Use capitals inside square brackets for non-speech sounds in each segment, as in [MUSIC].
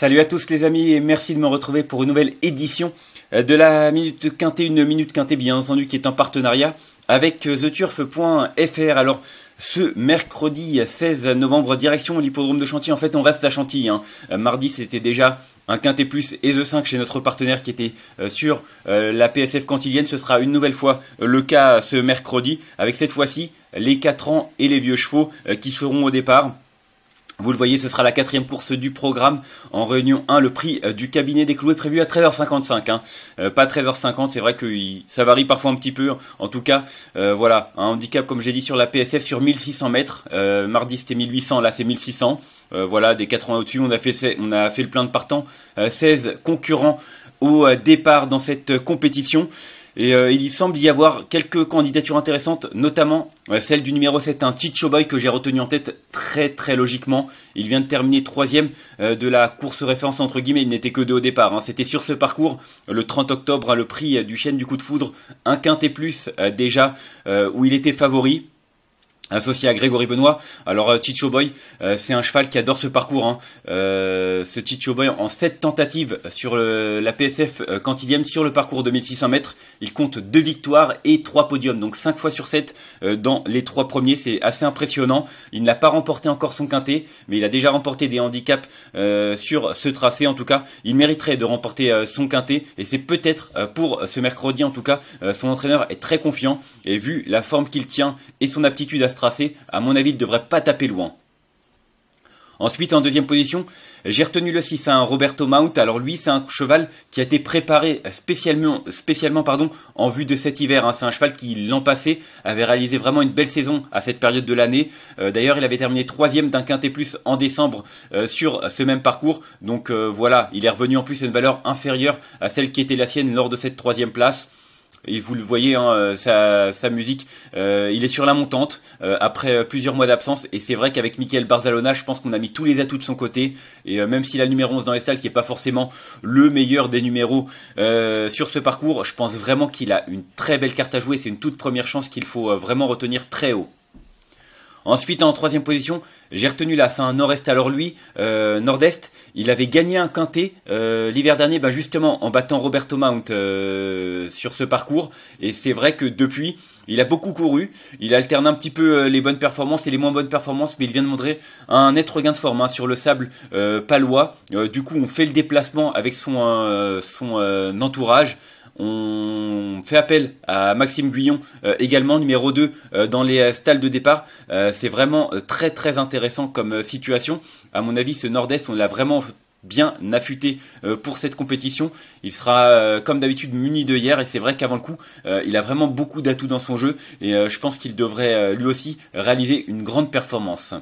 Salut à tous les amis et merci de me retrouver pour une nouvelle édition euh, de la Minute Quintée, une Minute Quintée bien entendu qui est en partenariat avec euh, theturf.fr. Alors ce mercredi 16 novembre, direction l'hippodrome de Chantilly, en fait on reste à Chantilly. Hein. Euh, mardi c'était déjà un Quintet Plus et The 5 chez notre partenaire qui était sur la PSF cantilienne. Ce sera une nouvelle fois le cas ce mercredi avec cette fois-ci les 4 ans et les vieux chevaux qui seront au départ. Vous le voyez, ce sera la quatrième course du programme. En réunion 1, le prix euh, du cabinet des clous est prévu à 13h55. Hein. Euh, pas 13h50, c'est vrai que ça varie parfois un petit peu. En tout cas, euh, voilà, un handicap, comme j'ai dit, sur la PSF sur 1600 mètres. mardi, c'était 1800, là, c'est 1600. voilà, des 80 au-dessus, on, a fait, on a fait le plein de partants. 16 concurrents au départ dans cette compétition. Et euh, il semble y avoir quelques candidatures intéressantes, notamment euh, celle du numéro 7, un Chicho Boy que j'ai retenu en tête très très logiquement. Il vient de terminer troisième euh, de la course référence entre guillemets, il n'était que deux au départ. Hein. C'était sur ce parcours, le 30 octobre, à le prix du chêne du coup de foudre, un quintet plus déjà, où il était favori associé à Grégory Benoît. Alors euh, Chicho Boy, euh, c'est un cheval qui adore ce parcours. Hein. Euh, ce Chicho Boy, en 7 tentatives sur la PSF euh, sur le parcours de 1600 mètres, il compte 2 victoires et 3 podiums. Donc 5 fois sur 7 dans les 3 premiers, c'est assez impressionnant. Il n'a pas remporté encore son quintet, mais il a déjà remporté des handicaps sur ce tracé. En tout cas, il mériterait de remporter son quintet. Et c'est peut-être pour ce mercredi, en tout cas, son entraîneur est très confiant. Et vu la forme qu'il tient et son aptitude à ce tracé, à mon avis, il ne devrait pas taper loin. Ensuite, en deuxième position, j'ai retenu le 6, un hein, Roberto Mount. Alors lui, c'est un cheval qui a été préparé spécialement, en vue de cet hiver. Hein. C'est un cheval qui, l'an passé, avait réalisé vraiment une belle saison à cette période de l'année. Euh, d'ailleurs, il avait terminé troisième d'un quintet plus en décembre euh, sur ce même parcours. Donc euh, voilà, il est revenu en plus à une valeur inférieure à celle qui était la sienne lors de cette troisième place. Et vous le voyez, hein, euh, sa, musique, euh, il est sur la montante euh, après plusieurs mois d'absence. Et c'est vrai qu'avec Mickaël Barzalona, je pense qu'on a mis tous les atouts de son côté. Et même s'il a le numéro 11 dans les stalles, qui est pas forcément le meilleur des numéros sur ce parcours, je pense vraiment qu'il a une très belle carte à jouer. C'est une toute première chance qu'il faut vraiment retenir très haut. Ensuite, en troisième position, j'ai retenu la fin nord-est. Alors lui, euh, nord-est, il avait gagné un quintet euh, l'hiver dernier, ben justement en battant Roberto Mount euh, sur ce parcours. Et c'est vrai que depuis, il a beaucoup couru. Il alterne un petit peu les bonnes performances et les moins bonnes performances, mais il vient de montrer un net regain de forme hein, sur le sable palois. du coup, on fait le déplacement avec son entourage. On fait appel à Maxime Guyon, euh, également numéro 2 euh, dans les euh, stalles de départ. c'est vraiment très très intéressant comme situation. À mon avis, ce Nord-Est, on l'a vraiment bien affûté pour cette compétition. Il sera comme d'habitude muni de hier et c'est vrai qu'avant le coup, il a vraiment beaucoup d'atouts dans son jeu et je pense qu'il devrait lui aussi réaliser une grande performance.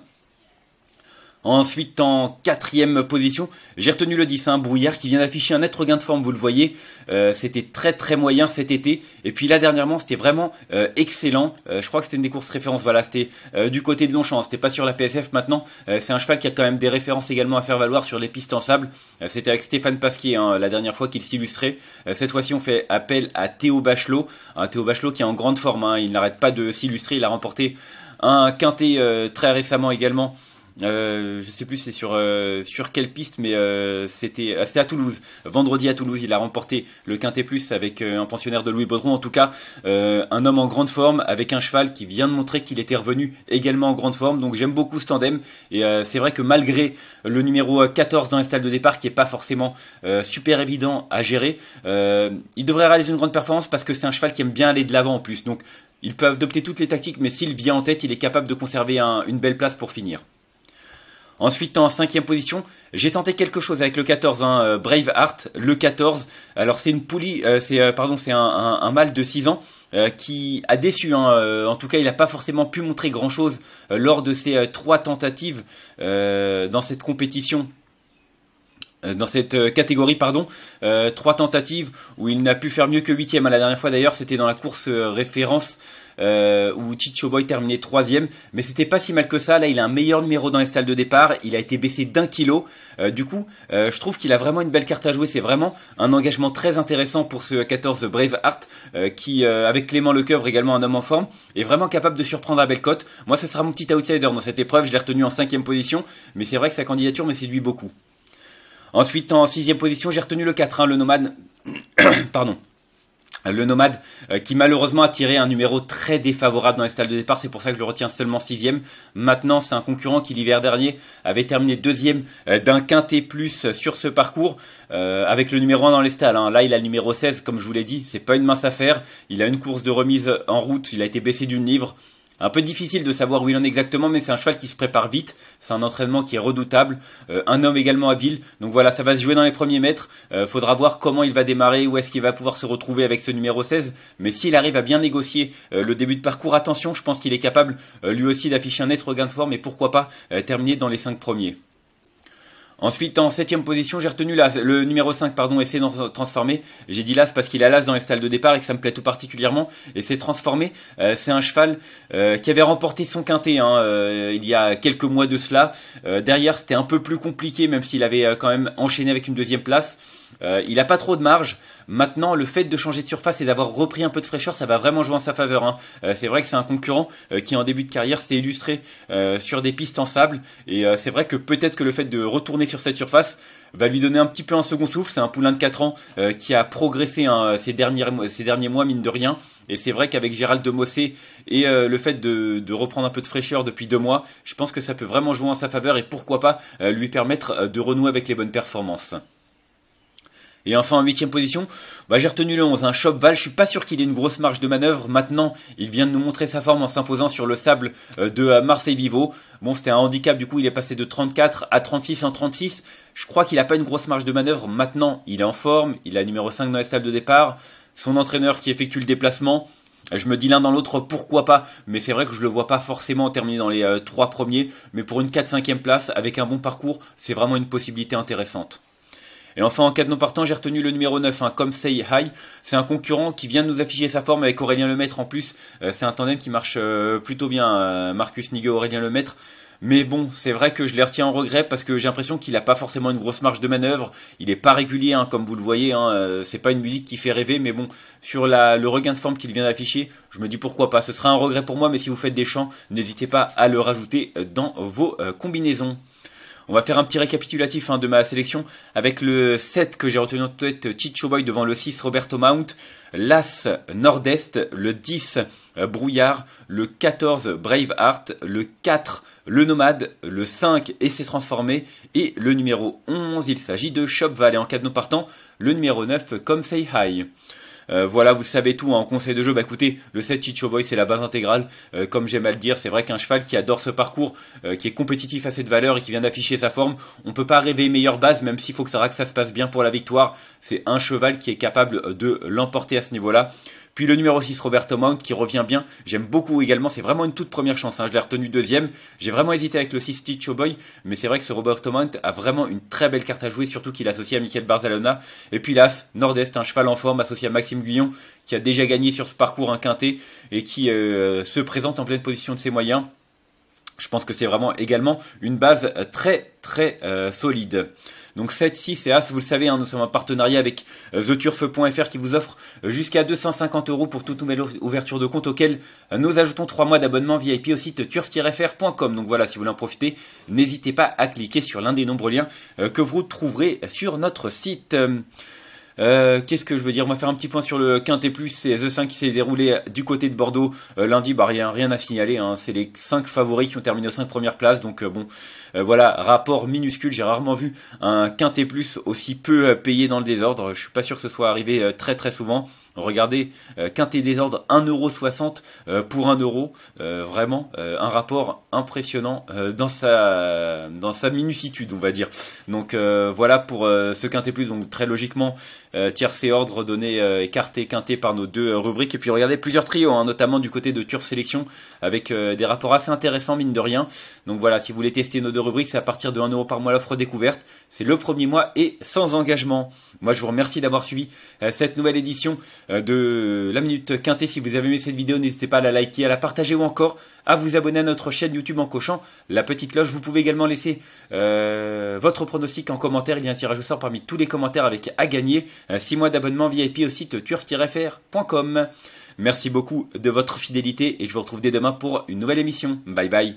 Ensuite, en quatrième position, j'ai retenu le 10, hein, Brouillard, qui vient d'afficher un net regain de forme, vous le voyez. Euh, c'était très très moyen cet été. Et puis là, dernièrement, c'était vraiment euh, excellent. Euh, je crois que c'était une des courses références. Voilà, c'était du côté de Longchamp, c'était pas sur la PSF maintenant. c'est un cheval qui a quand même des références également à faire valoir sur les pistes en sable. c'était avec Stéphane Pasquier hein, la dernière fois qu'il s'illustrait. cette fois-ci, on fait appel à Théo Bachelot. Théo Bachelot qui est en grande forme, hein. il n'arrête pas de s'illustrer. Il a remporté un quintet très récemment également euh, je sais plus c'est sur euh, sur quelle piste, mais euh, ah, c'était à Toulouse. Vendredi à Toulouse, il a remporté le Quintet Plus avec euh, un pensionnaire de Louis Baudron. En tout cas, un homme en grande forme avec un cheval qui vient de montrer qu'il était revenu également en grande forme. Donc j'aime beaucoup ce tandem. Et c'est vrai que malgré le numéro 14 dans les stade de départ, qui est pas forcément super évident à gérer, il devrait réaliser une grande performance parce que c'est un cheval qui aime bien aller de l'avant en plus. Donc il peut adopter toutes les tactiques, mais s'il vient en tête, il est capable de conserver une belle place pour finir. Ensuite, en cinquième position, j'ai tenté quelque chose avec le 14, hein, euh, Braveheart, le 14. Alors c'est une poulie, euh, c'est euh, pardon, c'est un, mâle de 6 ans qui a déçu. Hein, en tout cas, il n'a pas forcément pu montrer grand-chose lors de ses trois tentatives dans cette compétition euh, dans cette euh, catégorie, pardon, 3 euh, trois tentatives où il n'a pu faire mieux que 8 huitième. À la dernière fois d'ailleurs, c'était dans la course référence où Chicho Boy terminait 3ème mais c'était pas si mal que ça. Là, il a un meilleur numéro dans les stalles de départ. Il a été baissé d'un kilo. du coup, je trouve qu'il a vraiment une belle carte à jouer. C'est vraiment un engagement très intéressant pour ce 14 Brave art qui, avec Clément Lecoeuvre également un homme en forme, est vraiment capable de surprendre à belle Moi, ce sera mon petit outsider dans cette épreuve. Je l'ai retenu en 5 cinquième position, mais c'est vrai que sa candidature me séduit beaucoup. Ensuite, en sixième position, j'ai retenu le 4, hein, le nomade. [COUGHS] Pardon. Le nomade euh, qui malheureusement a tiré un numéro très défavorable dans les stalles de départ, c'est pour ça que je le retiens seulement sixième. Maintenant, c'est un concurrent qui l'hiver dernier avait terminé deuxième euh, d'un quintet plus sur ce parcours euh, avec le numéro 1 dans les stalles. Hein. Là, il a le numéro 16, comme je vous l'ai dit, c'est pas une mince affaire. Il a une course de remise en route, il a été baissé d'une livre. Un peu difficile de savoir où il en est exactement, mais c'est un cheval qui se prépare vite. C'est un entraînement qui est redoutable. Euh, un homme également habile. Donc voilà, ça va se jouer dans les premiers mètres. Euh, faudra voir comment il va démarrer, où est-ce qu'il va pouvoir se retrouver avec ce numéro 16. Mais s'il arrive à bien négocier euh, le début de parcours, attention, je pense qu'il est capable lui aussi d'afficher un net regain de forme et pourquoi pas terminer dans les 5 premiers. Ensuite, en septième position, j'ai retenu Le numéro 5, pardon, essayer d'en transformer. J'ai dit l'As parce qu'il a l'As dans les stalles de départ et que ça me plaît tout particulièrement. Et c'est transformé. Euh, c'est un cheval euh, qui avait remporté son quintet hein, euh, il y a quelques mois de cela. derrière, c'était un peu plus compliqué, même s'il avait quand même enchaîné avec une deuxième place. Euh, il n'a pas trop de marge. Maintenant, le fait de changer de surface et d'avoir repris un peu de fraîcheur, ça va vraiment jouer en sa faveur. Hein. Euh, c'est vrai que c'est un concurrent euh, qui, en début de carrière, s'était illustré sur des pistes en sable. Et c'est vrai que peut-être que le fait de retourner sur cette surface va lui donner un petit peu un second souffle. C'est un poulain de 4 ans qui a progressé hein, ces, derniers, mois, mine de rien. Et c'est vrai qu'avec Gérald de Mossé et le fait de, de, reprendre un peu de fraîcheur depuis deux mois, je pense que ça peut vraiment jouer en sa faveur et pourquoi pas lui permettre de renouer avec les bonnes performances. Et enfin en huitième position, bah, j'ai retenu le 11, un hein. Chopval, je suis pas sûr qu'il ait une grosse marge de manœuvre. Maintenant, il vient de nous montrer sa forme en s'imposant sur le sable euh, de euh, Marseille Vivo. Bon, c'était un handicap, du coup il est passé de 34 à 36 en 36. Je crois qu'il n'a pas une grosse marge de manœuvre. Maintenant, il est en forme, il a numéro 5 dans les tables de départ. Son entraîneur qui effectue le déplacement, je me dis l'un dans l'autre, pourquoi pas Mais c'est vrai que je le vois pas forcément terminer dans les 3 euh, trois premiers, mais pour une 4-5e place, avec un bon parcours, c'est vraiment une possibilité intéressante. Et enfin, en cas de non partant, j'ai retenu le numéro 9, hein, comme Say Hi, C'est un concurrent qui vient de nous afficher sa forme avec Aurélien Lemaître en plus. Euh, c'est un tandem qui marche euh, plutôt bien, euh, Marcus Nigue, Aurélien Lemaître. Mais bon, c'est vrai que je les retiens en regret parce que j'ai l'impression qu'il n'a pas forcément une grosse marge de manœuvre. Il n'est pas régulier, hein, comme vous le voyez. Hein, c'est pas une musique qui fait rêver, mais bon, sur le regain de forme qu'il vient d'afficher, je me dis pourquoi pas. Ce sera un regret pour moi, mais si vous faites des chants, n'hésitez pas à le rajouter dans vos combinaisons. On va faire un petit récapitulatif hein, de ma sélection avec le 7 que j'ai retenu en tête, Chicho Boy devant le 6, Roberto Mount, l'As Nord-Est, le 10, euh, Brouillard, le 14, Braveheart, le 4, le Nomade, le 5, Essai transformé, et le numéro 11, il s'agit de Shop Valley en cas de non partant, le numéro 9, Come Say High. Euh, voilà, vous savez tout hein. en conseil de jeu. Bah écoutez, le 7 Chicho c'est la base intégrale. Euh, comme j'aime à le dire, c'est vrai qu'un cheval qui adore ce parcours, euh, qui est compétitif à cette valeur et qui vient d'afficher sa forme, on peut pas rêver meilleure base, même s'il faut que ça, que ça se passe bien pour la victoire. C'est un cheval qui est capable de l'emporter à ce niveau-là. Puis le numéro 6, Roberto Mount, qui revient bien. J'aime beaucoup également. C'est vraiment une toute première chance. Hein. Je l'ai retenu deuxième. J'ai vraiment hésité avec le 6 Ticho Boy. Mais c'est vrai que ce Roberto Mount a vraiment une très belle carte à jouer, surtout qu'il est associé à Michael Barzalona. Et puis l'As, Nord-Est, un cheval en forme associé à Maxime Guyon, qui a déjà gagné sur ce parcours un quintet et qui euh, se présente en pleine position de ses moyens. Je pense que c'est vraiment également une base très très euh, solide. Donc 7, 6 et As, vous le savez, hein, nous sommes en partenariat avec euh, theturf.fr qui vous offre euh, jusqu'à 250 euros pour toute nouvelle ouverture de compte auquel euh, nous ajoutons 3 mois d'abonnement VIP au site turf-fr.com. Donc voilà, si vous voulez en profiter, n'hésitez pas à cliquer sur l'un des nombreux liens que vous trouverez sur notre site. Euh, qu'est-ce que je veux dire On va faire un petit point sur le Quintet Plus. C'est The 5 qui s'est déroulé du côté de Bordeaux euh, lundi. Bah, rien, rien à signaler. Hein. C'est les 5 favoris qui ont terminé aux 5 premières places. Donc, euh, bon, voilà, rapport minuscule. J'ai rarement vu un Quintet Plus aussi peu payé dans le désordre. Je suis pas sûr que ce soit arrivé très très souvent. Regardez, euh, quintet des ordres, 1,60€ euh, pour 1€, euh, vraiment euh, un rapport impressionnant euh, dans, sa, dans sa on va dire. Donc voilà pour ce quinté plus, donc très logiquement, tiers et ordre donné, écarté, quinté par nos deux rubriques. Et puis regardez plusieurs trios, hein, notamment du côté de Turf Sélection, avec des rapports assez intéressants, mine de rien. Donc voilà, si vous voulez tester nos deux rubriques, c'est à partir de 1€ par mois l'offre découverte. C'est le premier mois et sans engagement. Moi, je vous remercie d'avoir suivi cette nouvelle édition euh, de la Minute Quintée. Si vous avez aimé cette vidéo, n'hésitez pas à la liker, à la partager ou encore à vous abonner à notre chaîne YouTube en cochant la petite cloche. Vous pouvez également laisser euh, votre pronostic en commentaire. Il y a un tirage au sort parmi tous les commentaires avec à gagner 6 euh, mois d'abonnement VIP au site turf-fr.com. Merci beaucoup de votre fidélité et je vous retrouve dès demain pour une nouvelle émission. Bye bye